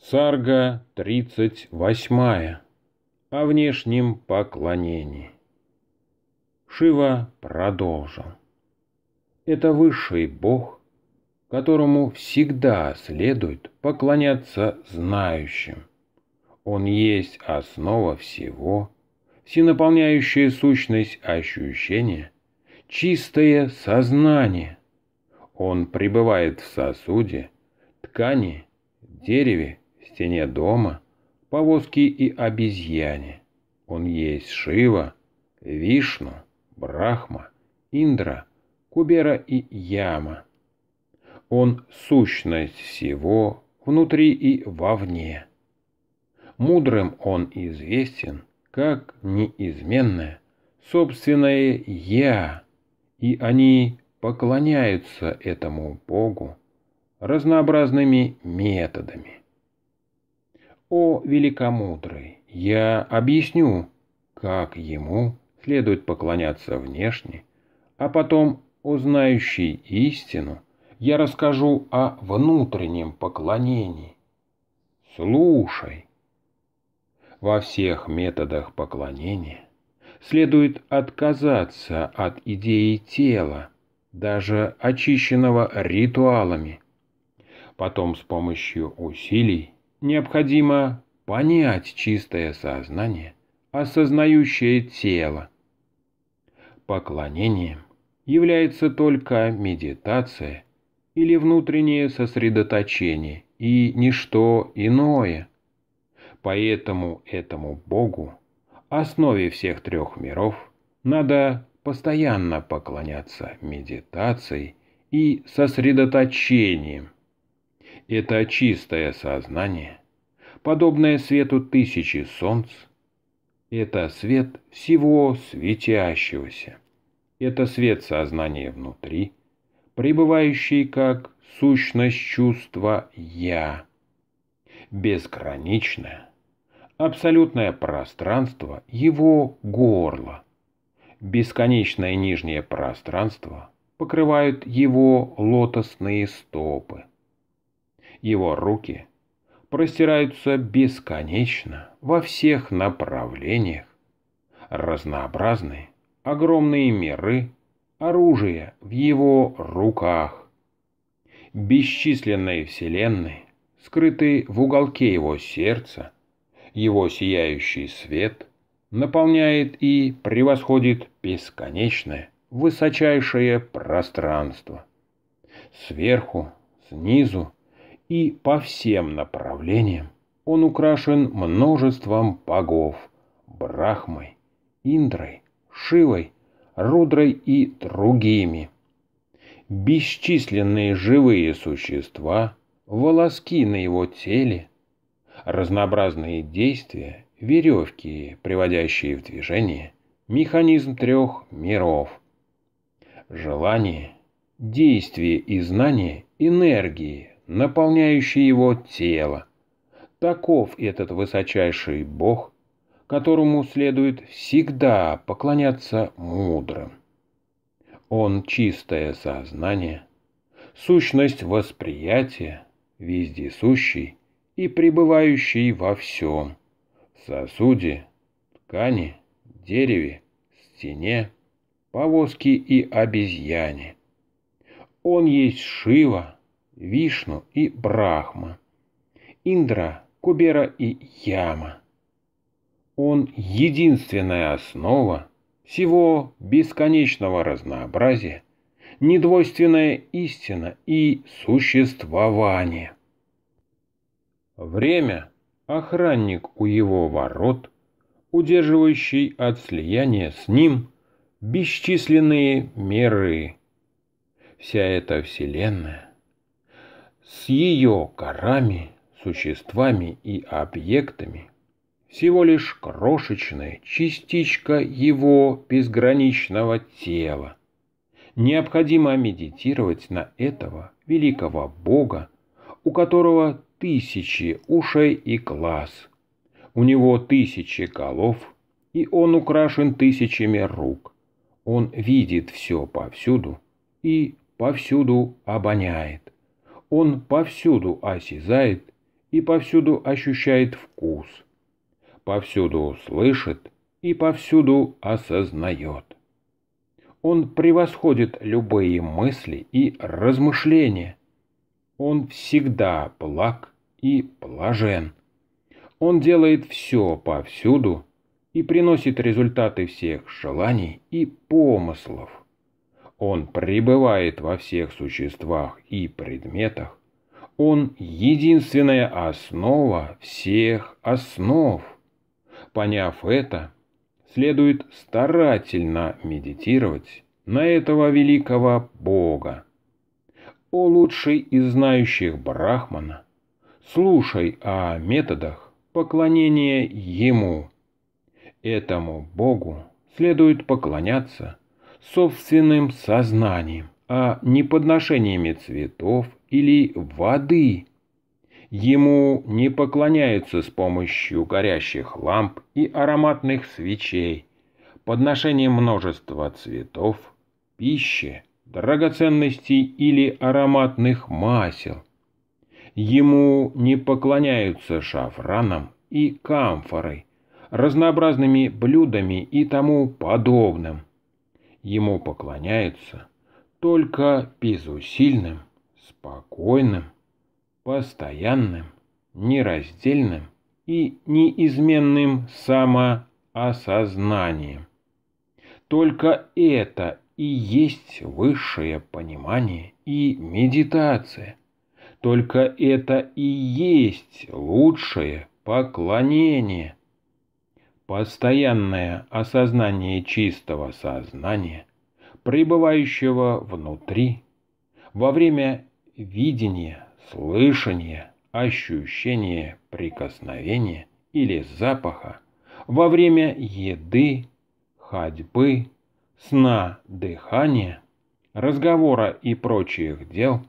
Сарга 38. О внешнем поклонении. Шива продолжил. Это высший бог, которому всегда следует поклоняться знающим. Он есть основа всего, всенаполняющая сущность ощущения, чистое сознание. Он пребывает в сосуде, ткани, дереве стене дома, повозки и обезьяне. Он есть Шива, Вишну, Брахма, Индра, Кубера и Яма. Он сущность всего внутри и вовне. Мудрым он известен, как неизменное собственное «Я», и они поклоняются этому Богу разнообразными методами. «О, великомудрый, я объясню, как ему следует поклоняться внешне, а потом, узнающий истину, я расскажу о внутреннем поклонении. Слушай, во всех методах поклонения следует отказаться от идеи тела, даже очищенного ритуалами. Потом с помощью усилий необходимо понять чистое сознание, осознающее тело. Поклонением является только медитация или внутреннее сосредоточение и ничто иное. Поэтому этому Богу, основе всех трех миров, надо постоянно поклоняться медитацией и сосредоточением – это чистое сознание, подобное свету тысячи солнц. Это свет всего светящегося. Это свет сознания внутри, пребывающий как сущность чувства «я». Бесграничное, абсолютное пространство его горла. Бесконечное нижнее пространство покрывают его лотосные стопы его руки простираются бесконечно во всех направлениях. Разнообразные, огромные миры, оружие в его руках. Бесчисленные вселенные, скрытые в уголке его сердца, его сияющий свет наполняет и превосходит бесконечное, высочайшее пространство. Сверху, снизу, и по всем направлениям он украшен множеством богов – Брахмой, Индрой, Шивой, Рудрой и другими. Бесчисленные живые существа, волоски на его теле, разнообразные действия, веревки, приводящие в движение, механизм трех миров. Желание, действие и знание энергии, наполняющий его тело. Таков этот высочайший Бог, которому следует всегда поклоняться мудрым. Он чистое сознание, сущность восприятия, вездесущий и пребывающий во всем – сосуде, ткани, дереве, стене, повозке и обезьяне. Он есть Шива – Вишну и Брахма, Индра, Кубера и Яма. Он единственная основа всего бесконечного разнообразия, недвойственная истина и существование. Время – охранник у его ворот, удерживающий от слияния с ним бесчисленные меры. Вся эта вселенная с ее корами, существами и объектами, всего лишь крошечная частичка его безграничного тела. Необходимо медитировать на этого великого Бога, у которого тысячи ушей и глаз, у него тысячи голов, и он украшен тысячами рук. Он видит все повсюду и повсюду обоняет. Он повсюду осязает и повсюду ощущает вкус, повсюду слышит и повсюду осознает. Он превосходит любые мысли и размышления. Он всегда благ и блажен. Он делает все повсюду и приносит результаты всех желаний и помыслов. Он пребывает во всех существах и предметах. Он – единственная основа всех основ. Поняв это, следует старательно медитировать на этого великого Бога. О лучший из знающих Брахмана, слушай о методах поклонения Ему. Этому Богу следует поклоняться – собственным сознанием, а не подношениями цветов или воды. Ему не поклоняются с помощью горящих ламп и ароматных свечей, подношением множества цветов, пищи, драгоценностей или ароматных масел. Ему не поклоняются шафраном и камфорой, разнообразными блюдами и тому подобным ему поклоняются только Пизу спокойным, постоянным, нераздельным и неизменным самоосознанием. Только это и есть высшее понимание и медитация. Только это и есть лучшее поклонение – постоянное осознание чистого сознания, пребывающего внутри, во время видения, слышания, ощущения прикосновения или запаха, во время еды, ходьбы, сна, дыхания, разговора и прочих дел,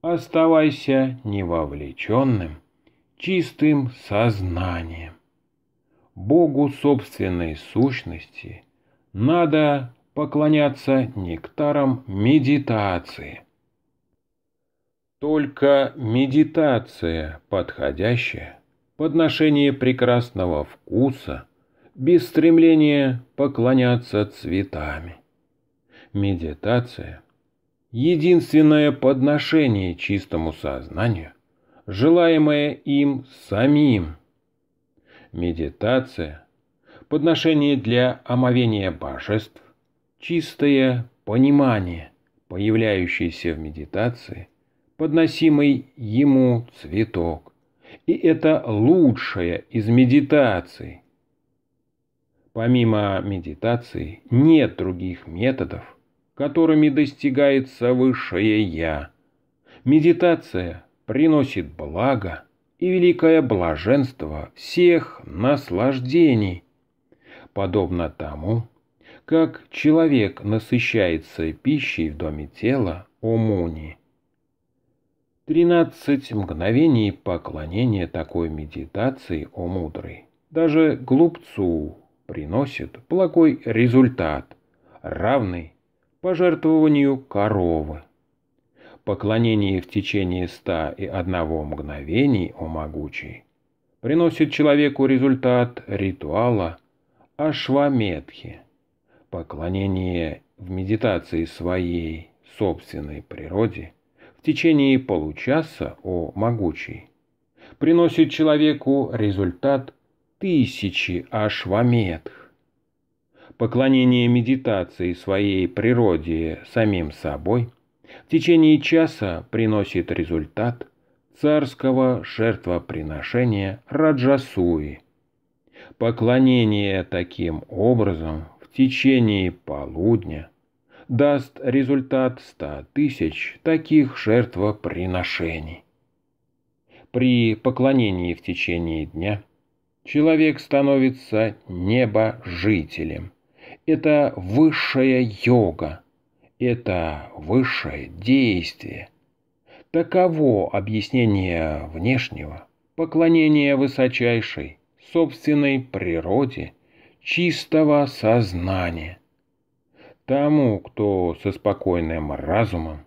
оставайся невовлеченным, чистым сознанием Богу собственной сущности, надо поклоняться нектарам медитации. Только медитация подходящая, подношение прекрасного вкуса, без стремления поклоняться цветами. Медитация – единственное подношение чистому сознанию, желаемое им самим – медитация, подношение для омовения божеств, чистое понимание, появляющееся в медитации, подносимый ему цветок. И это лучшее из медитаций. Помимо медитации нет других методов, которыми достигается высшее «Я». Медитация приносит благо и великое блаженство всех наслаждений, подобно тому, как человек насыщается пищей в доме тела Омуни. Тринадцать мгновений поклонения такой медитации, о мудрой даже глупцу приносит благой результат, равный пожертвованию коровы поклонение в течение ста и одного мгновений, о могучий, приносит человеку результат ритуала Ашваметхи, поклонение в медитации своей собственной природе в течение получаса, о могучий, приносит человеку результат тысячи ашваметх. Поклонение медитации своей природе самим собой в течение часа приносит результат царского жертвоприношения Раджасуи. Поклонение таким образом в течение полудня даст результат ста тысяч таких жертвоприношений. При поклонении в течение дня человек становится небожителем. Это высшая йога –– это высшее действие. Таково объяснение внешнего, поклонение высочайшей, собственной природе, чистого сознания. Тому, кто со спокойным разумом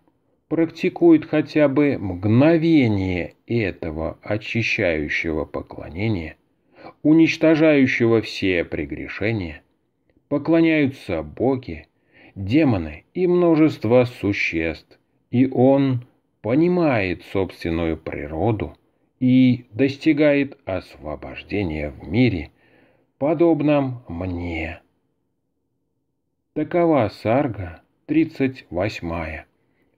практикует хотя бы мгновение этого очищающего поклонения, уничтожающего все прегрешения, поклоняются боги демоны и множество существ, и он понимает собственную природу и достигает освобождения в мире, подобном мне. Такова сарга 38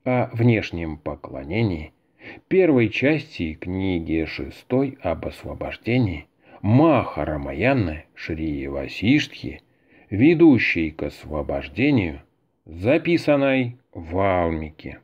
о внешнем поклонении первой части книги 6 об освобождении Махарамаяны Шри Васиштхи, ведущей к освобождению – записанной в Валмике.